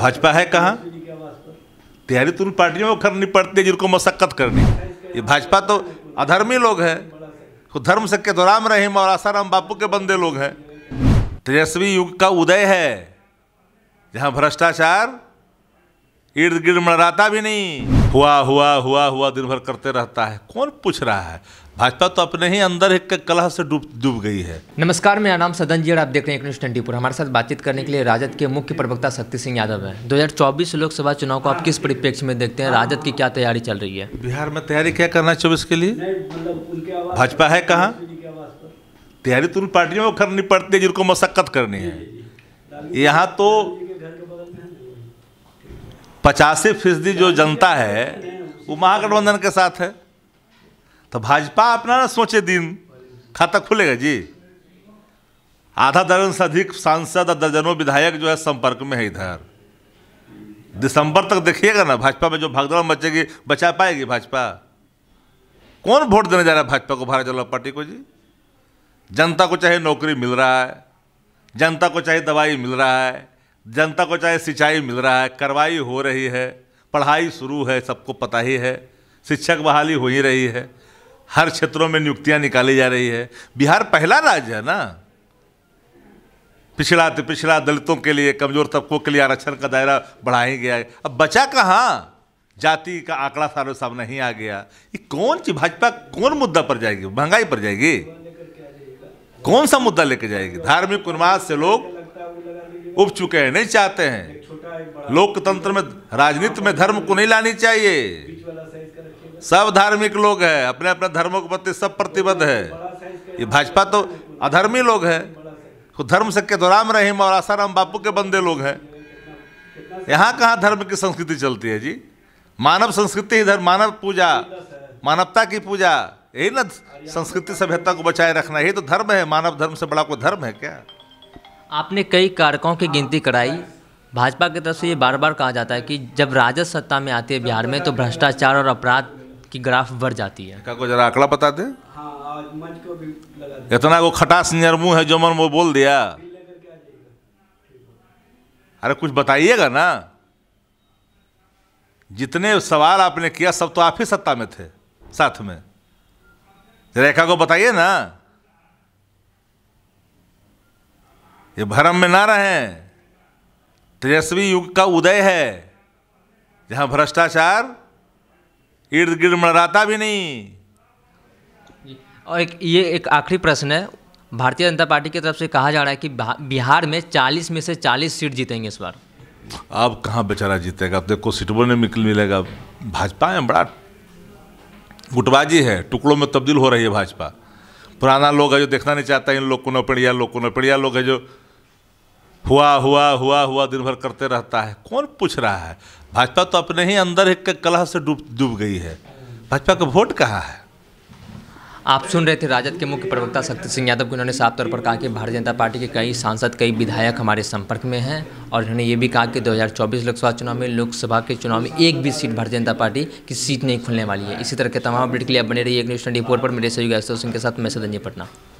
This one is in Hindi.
भाजपा है कहाँ तैयारी तो उन पार्टियों को करनी पड़ती है जिनको मशक्क़त करनी ये भाजपा तो अधर्मी लोग हैं तो धर्म से के तो राम रहीम और आसाराम बापू के बंदे लोग हैं तेजस्वी युग का उदय है जहाँ भ्रष्टाचार इर्द गिर्द मड़राता भी नहीं हुआ हुआ हुआ हुआ दिन भर करते रहता है कौन पूछ रहा है भाजपा तो अपने ही अंदर एक कलह से डूब डूब गई है नमस्कार मेरा नाम सदन जी और आप देख रहे हैं न्यूज फोर हमारे साथ बातचीत करने के लिए राजद के मुख्य प्रवक्ता शक्ति सिंह यादव हैं 2024 लोकसभा चुनाव को आप किस परिप्रेक्ष्य में देखते हैं राजद की क्या तैयारी चल रही है बिहार में तैयारी क्या करना है चौबीस के लिए भाजपा है कहाँ तैयारी तो उन पार्टियों को करनी पड़ती है जिनको मशक्कत करनी है यहाँ तो पचासी फीसदी जो जनता है वो महागठबंधन के साथ है तो भाजपा अपना ना सोचे दिन खाता खुलेगा जी आधा दर्जन से अधिक सांसद और दर्जनों विधायक जो है संपर्क में है इधर दिसंबर तक देखिएगा ना भाजपा में जो भागदौड़ मचेगी बचा पाएगी भाजपा कौन वोट देने जा रहा है भाजपा को भारतीय जनता पार्टी को जी जनता को चाहे नौकरी मिल रहा है जनता को चाहे दवाई मिल रहा है जनता को चाहे सिंचाई मिल रहा है कार्रवाई हो रही है पढ़ाई शुरू है सबको पता ही है शिक्षक बहाली हो ही रही है हर क्षेत्रों में नियुक्तियां निकाली जा रही है बिहार पहला राज्य है ना पिछड़ा तो पिछड़ा दलितों के लिए कमजोर तबकों के लिए आरक्षण का दायरा बढ़ा ही गया है अब बचा कहाँ जाति का आंकड़ा सारे सामने ही आ गया ये कौन सी भाजपा कौन मुद्दा पर जाएगी महंगाई पर जाएगी कौन सा मुद्दा लेके जाएगी धार्मिक उन्माद से लोग उप चुके हैं नहीं चाहते हैं लोकतंत्र में राजनीति में धर्म को नहीं लानी चाहिए सब धार्मिक लोग हैं अपने अपने धर्मों के प्रति सब प्रतिबद्ध है ये भाजपा तो अधर्मी लोग है तो धर्म सके तो राम रहीम और आसाराम बापू के बंदे लोग हैं यहाँ कहाँ धर्म की संस्कृति चलती है जी मानव संस्कृति ही धर्म मानव पूजा मानवता की पूजा यही ना संस्कृति सभ्यता को बचाए रखना यही तो धर्म है मानव धर्म से बड़ा कोई धर्म है क्या आपने कई कारकों की गिनती कराई भाजपा की तरफ से ये बार बार कहा जाता है कि जब राजद सत्ता में आती है बिहार में तो भ्रष्टाचार और अपराध की ग्राफ बढ़ जाती है को जरा आंकड़ा बता दे हाँ, इतना वो खटास निर्मू है जो मन वो बोल दिया अरे कुछ बताइएगा ना जितने सवाल आपने किया सब तो आप ही सत्ता में थे साथ में रेखा को बताइए ना ये भ्रम में ना रहे तेजस्वी युग का उदय है जहाँ भ्रष्टाचार इर्द गिर्द मराता भी नहीं और एक ये एक आखिरी प्रश्न है भारतीय जनता पार्टी की तरफ से कहा जा रहा है कि बिहार में 40 में से 40 सीट जीतेंगे इस बार अब कहाँ बेचारा जीतेगा अब देखो सीटों में मिलेगा भाजपा में बड़ा गुटबाजी है टुकड़ों में तब्दील हो रही है भाजपा पुराना लोग है जो देखना नहीं चाहता इन लोग को नौपड़िया लोग को नौपड़िया लोग है जो हुआ हुआ हुआ हुआ दिन भर करते रहता है कौन पूछ रहा है भाजपा तो अपने ही अंदर एक कलह से डूब डूब गई है भाजपा का वोट कहाँ है आप सुन रहे थे राजद के मुख्य प्रवक्ता शक्ति सिंह यादव को उन्होंने साफ तौर पर कहा कि भारतीय जनता पार्टी के कई सांसद कई विधायक हमारे संपर्क में हैं और उन्होंने ये भी कहा कि 2024 लोकसभा चुनाव में लोकसभा के चुनाव में एक भी सीट भारतीय जनता पार्टी की सीट नहीं खुलने वाली है इसी तरह के तमाम अपडेट के लिए बने रही एक न्यूज ट्वेंटी पर मेरे सहयोगी अशोक सिंह के साथ मैं सदंजी पटना